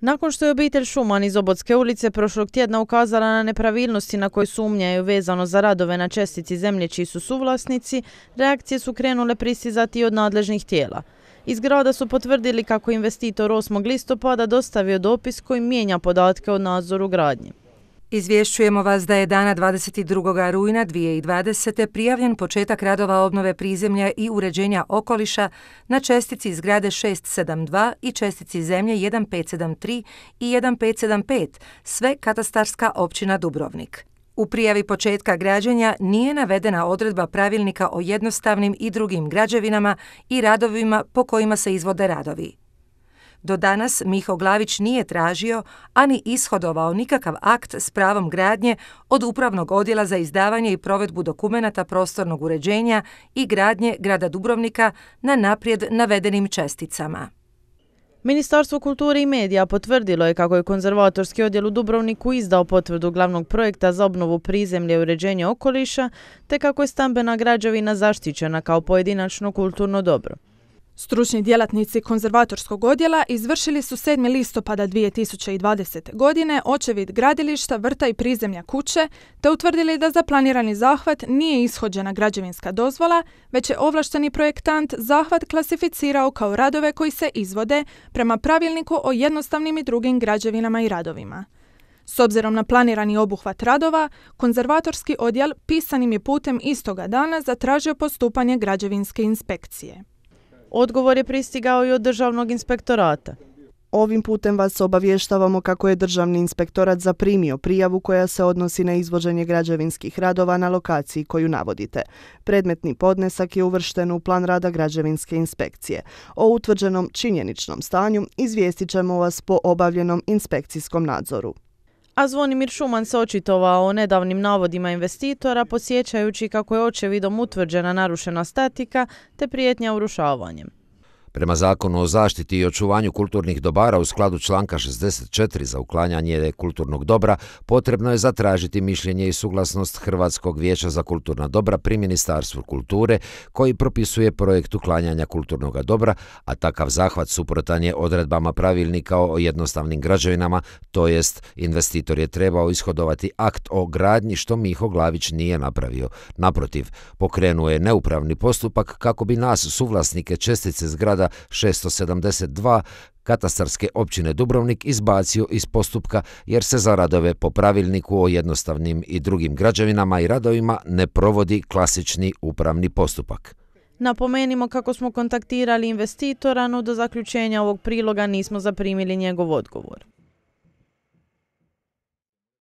Nakon što je obitelj Šuman iz Obotske ulice prošlog tjedna ukazala na nepravilnosti na koje sumnjaju vezano za radove na čestici zemlje čiji su suvlasnici, reakcije su krenule pristizati i od nadležnih tijela. Iz grada su potvrdili kako investitor 8. listopada dostavio dopis koji mijenja podatke o nadzoru gradnje. Izvješćujemo vas da je dana 22. rujna 2020. prijavljen početak radova obnove prizemlja i uređenja okoliša na čestici zgrade 672 i čestici zemlje 1573 i 1575, sve katastarska općina Dubrovnik. U prijavi početka građenja nije navedena odredba pravilnika o jednostavnim i drugim građevinama i radovima po kojima se izvode radovi. Do danas Miho Glavić nije tražio ani ishodovao nikakav akt s pravom gradnje od Upravnog odjela za izdavanje i provedbu dokumenata prostornog uređenja i gradnje grada Dubrovnika na naprijed navedenim česticama. Ministarstvo kulture i medija potvrdilo je kako je konzervatorski odjel u Dubrovniku izdao potvrdu glavnog projekta za obnovu prizemlje i uređenje okoliša, te kako je stambena građevina zaštićena kao pojedinačno kulturno dobro. Stručni djelatnici konzervatorskog odjela izvršili su 7. listopada 2020. godine očevid gradilišta, vrta i prizemlja kuće, te utvrdili da za planirani zahvat nije ishođena građevinska dozvola, već je ovlašteni projektant zahvat klasificirao kao radove koji se izvode prema pravilniku o jednostavnim i drugim građevinama i radovima. S obzirom na planirani obuhvat radova, konzervatorski odjel pisanim je putem istoga dana zatražio postupanje građevinske inspekcije. Odgovor je pristigao i od državnog inspektorata. Ovim putem vas obavještavamo kako je Državni inspektorat zaprimio prijavu koja se odnosi na izvođenje građevinskih radova na lokaciji koju navodite. Predmetni podnesak je uvršten u plan rada građevinske inspekcije. O utvrđenom činjeničnom stanju izvijestit ćemo vas po obavljenom inspekcijskom nadzoru. A Zvonimir Šuman se očitovao o nedavnim navodima investitora, posjećajući kako je očevidom utvrđena narušena statika te prijetnja urušavanjem. Prema zakonu o zaštiti i očuvanju kulturnih dobara u skladu članka 64 za uklanjanje kulturnog dobra potrebno je zatražiti mišljenje i suglasnost Hrvatskog vijeća za kulturna dobra pri Ministarstvu kulture koji propisuje projekt uklanjanja kulturnog dobra, a takav zahvat suprotan je odredbama pravilnika o jednostavnim građevinama, to jest investitor je trebao ishodovati akt o gradnji što Miho Glavić nije napravio. Naprotiv, pokrenuo je neupravni postupak kako bi nas suvlasnike čestice zgrada 672 katastarske općine Dubrovnik izbacio iz postupka jer se za radove po pravilniku o jednostavnim i drugim građevinama i radovima ne provodi klasični upravni postupak. Napomenimo kako smo kontaktirali investitora, no do zaključenja ovog priloga nismo zaprimili njegov odgovor.